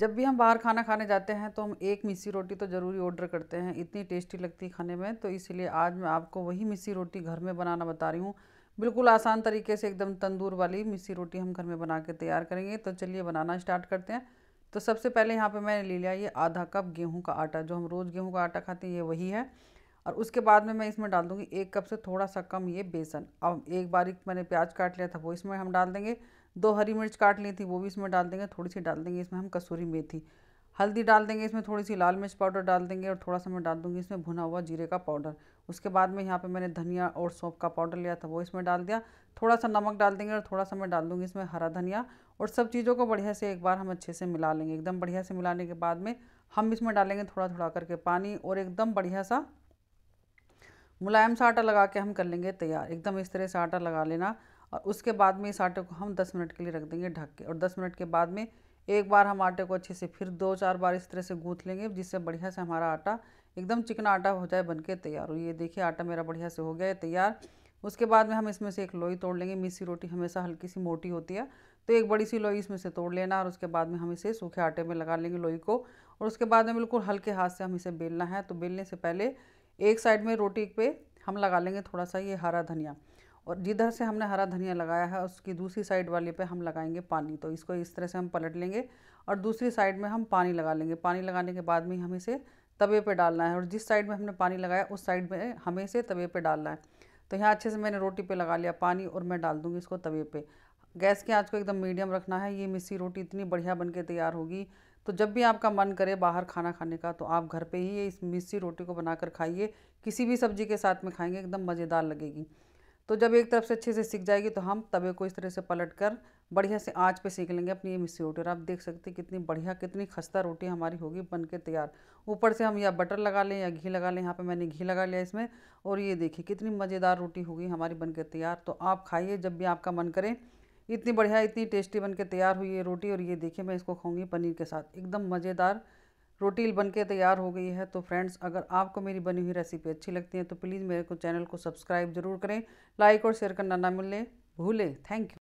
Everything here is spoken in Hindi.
जब भी हम बाहर खाना खाने जाते हैं तो हम एक मिसी रोटी तो ज़रूरी ऑर्डर करते हैं इतनी टेस्टी लगती है खाने में तो इसीलिए आज मैं आपको वही मिसी रोटी घर में बनाना बता रही हूँ बिल्कुल आसान तरीके से एकदम तंदूर वाली मिसी रोटी हम घर में बना के तैयार करेंगे तो चलिए बनाना स्टार्ट करते हैं तो सबसे पहले यहाँ पर मैंने ले लिया ये आधा कप गेहूँ का आटा जो हम रोज़ गेहूँ का आटा खाते हैं ये वही है और उसके बाद में मैं इसमें डाल दूँगी एक कप से थोड़ा सा कम ये बेसन अब एक बारीक मैंने प्याज काट लिया था वो इसमें हम डाल देंगे दो हरी मिर्च काट ली थी वो भी इसमें डाल देंगे थोड़ी सी डाल देंगे इसमें हम कसूरी मेथी हल्दी डाल देंगे इसमें थोड़ी सी लाल मिर्च पाउडर डाल देंगे और थोड़ा सा मैं डाल दूंगी इसमें भुना हुआ जीरे का पाउडर उसके बाद में यहाँ पे मैंने धनिया और सौंप का पाउडर लिया था वो इसमें डाल दिया थोड़ा सा नमक डाल देंगे और थोड़ा सा मैं डाल दूंगी इसमें हरा धनिया और सब चीज़ों को बढ़िया से एक बार हम अच्छे से मिला लेंगे एकदम बढ़िया से मिलाने के बाद में हम इसमें डालेंगे थोड़ा थोड़ा करके पानी और एकदम बढ़िया सा मुलायम सा आटा लगा के हम कर लेंगे तैयार एकदम इस तरह से आटा लगा लेना और उसके बाद में इस आटे को हम 10 मिनट के लिए रख देंगे ढक के और 10 मिनट के बाद में एक बार हम आटे को अच्छे से फिर दो चार बार इस तरह से गूँथ लेंगे जिससे बढ़िया से हमारा आटा एकदम चिकना आटा हो जाए बन के तैयार हो ये देखिए आटा मेरा बढ़िया से हो गया है तैयार उसके बाद में हम इसमें से एक लोई तोड़ लेंगे मिसी रोटी हमेशा हल्की सी मोटी होती है तो एक बड़ी सी लोई इसमें से तोड़ लेना और उसके बाद में हम इसे सूखे आटे में लगा लेंगे लोई को और उसके बाद में बिल्कुल हल्के हाथ से हम इसे बेलना है तो बेलने से पहले एक साइड में रोटी पे हम लगा लेंगे थोड़ा सा ये हरा धनिया और जिधर से हमने हरा धनिया लगाया है उसकी दूसरी साइड वाले पे हम लगाएंगे पानी तो इसको इस तरह से हम पलट लेंगे और दूसरी साइड में हम पानी लगा लेंगे पानी लगाने के बाद में हम इसे तवे पे डालना है और जिस साइड में हमने पानी लगाया उस साइड में हमें इसे तवे पे डालना है तो यहाँ अच्छे से मैंने रोटी पे लगा लिया पानी और मैं डाल दूँगी इसको तवे पे गैस की आँच को एकदम मीडियम रखना है ये मिस्सी रोटी इतनी बढ़िया बन के तैयार होगी तो जब भी आपका मन करे बाहर खाना खाने का तो आप घर पर ही ये इस मिस्सी रोटी को बनाकर खाइए किसी भी सब्जी के साथ में खाएंगे एकदम मज़ेदार लगेगी तो जब एक तरफ से अच्छे से सीख जाएगी तो हम तवे को इस तरह से पलट कर बढ़िया से आँच पे सीख लेंगे अपनी ये मिस्सी रोटी और आप देख सकते हैं कितनी बढ़िया कितनी खस्ता रोटी हमारी होगी बन के तैयार ऊपर से हम या बटर लगा लें या घी लगा लें यहाँ पे मैंने घी लगा लिया इसमें और ये देखिए कितनी मज़ेदार रोटी होगी हमारी बन के तैयार तो आप खाइए जब भी आपका मन करें इतनी बढ़िया इतनी टेस्टी बनके तैयार हुई है रोटी और ये देखिए मैं इसको खाऊंगी पनीर के साथ एकदम मज़ेदार रोटी बन के तैयार हो गई है तो फ्रेंड्स अगर आपको मेरी बनी हुई रेसिपी अच्छी लगती है तो प्लीज़ मेरे को चैनल को सब्सक्राइब जरूर करें लाइक और शेयर करना ना मिले भूलें थैंक यू